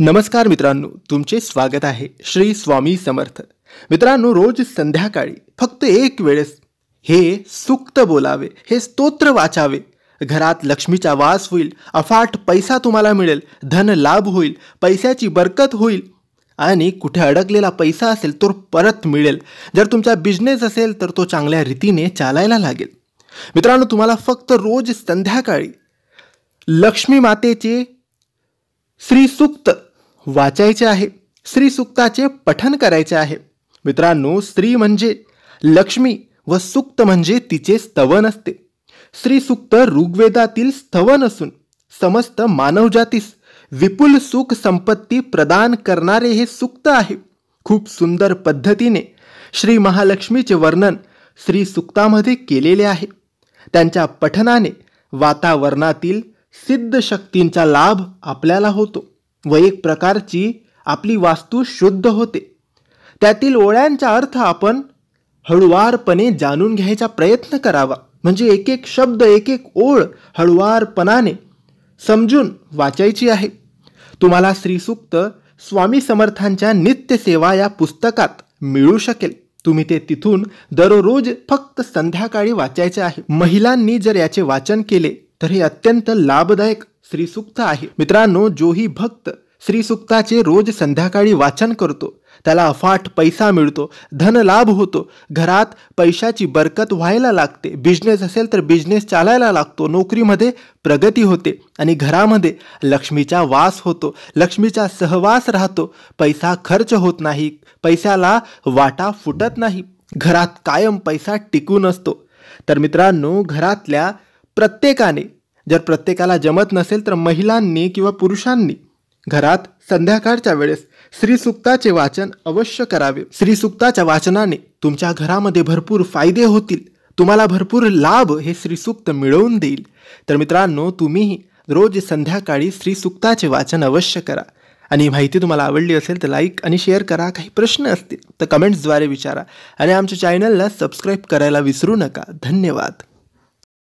नमस्कार मित्रांनो तुमचे स्वागत आहे श्री स्वामी समर्थ मित्रांनो रोज संध्याकाळी फक्त एक वेळेस हे सुक्त बोलावे हे स्तोत्र वाचावे घरात लक्ष्मीचा वास होईल अफाट पैसा तुम्हाला मिळेल धन लाभ होईल पैशाची बरकत होईल आणि कुठे अडकलेला पैसा असेल तो परत मिळेल जर तुमचा बिझनेस असेल तर तो चांगल्या रीतीने चालायला लागेल मित्रांनो तुम्हाला फक्त रोज संध्याकाळी लक्ष्मी मातेचे श्रीसुक्त वाचायचे आहे श्रीसुक्ताचे पठन करायचे आहे मित्रांनो स्त्री म्हणजे लक्ष्मी व सुक्त म्हणजे तिचे स्तवन असते श्रीसुक्त ऋग्वेदातील स्तवन असून समस्त मानवजातीस विपुल सुख संपत्ती प्रदान करणारे हे सुक्त आहे खूप सुंदर पद्धतीने श्री महालक्ष्मीचे वर्णन श्री सुक्तामध्ये केलेले आहे त्यांच्या पठनाने वातावरणातील सिद्ध शक्तींचा लाभ आपल्याला होतो व एक प्रकारची आपली वास्तू शुद्ध होते त्यातील ओळ्यांचा अर्थ आपण हळुवारपणे जाणून घ्यायचा प्रयत्न करावा म्हणजे एक एक शब्द एक एक ओळ हळुवारपणाने समजून वाचायची आहे तुम्हाला श्रीसुक्त स्वामी समर्थांच्या नित्यसेवा या पुस्तकात मिळू शकेल तुम्ही ते तिथून दररोज फक्त संध्याकाळी वाचायचे आहे महिलांनी जर याचे वाचन केले तर हे अत्यंत लाभदायक श्रीसूक्त आहे मित्रांनो जोही भक्त श्रीसूक्ताचे रोज संध्याकाळी वाचन करतो त्याला अफाट पैसा मिळतो धन लाभ होतो घरात पैशाची बरकत व्हायला लागते बिझनेस असेल तर बिझनेस चालायला लागतो नोकरीमध्ये प्रगती होते आणि घरामध्ये लक्ष्मीचा वास होतो लक्ष्मीचा सहवास राहतो पैसा खर्च होत नाही पैशाला वाटा फुटत नाही घरात कायम पैसा टिकून असतो तर मित्रांनो घरातल्या प्रत्येकाने जर प्रत्येकाला जमत नसेल तर महिलांनी किंवा पुरुषांनी घरात संध्याकाळच्या वेळेस श्रीसुक्ताचे वाचन अवश्य करावे श्रीसुक्ताच्या वाचनाने तुमच्या घरामध्ये भरपूर फायदे होतील तुम्हाला भरपूर लाभ हे श्रीसुक्त मिळवून देईल तर मित्रांनो तुम्हीही रोज संध्याकाळी श्रीसुक्ताचे वाचन अवश्य करा आणि माहिती तुम्हाला आवडली असेल तर लाईक आणि शेअर करा काही प्रश्न असतील तर कमेंट्सद्वारे विचारा आणि आमच्या चॅनलला सबस्क्राईब करायला विसरू नका धन्यवाद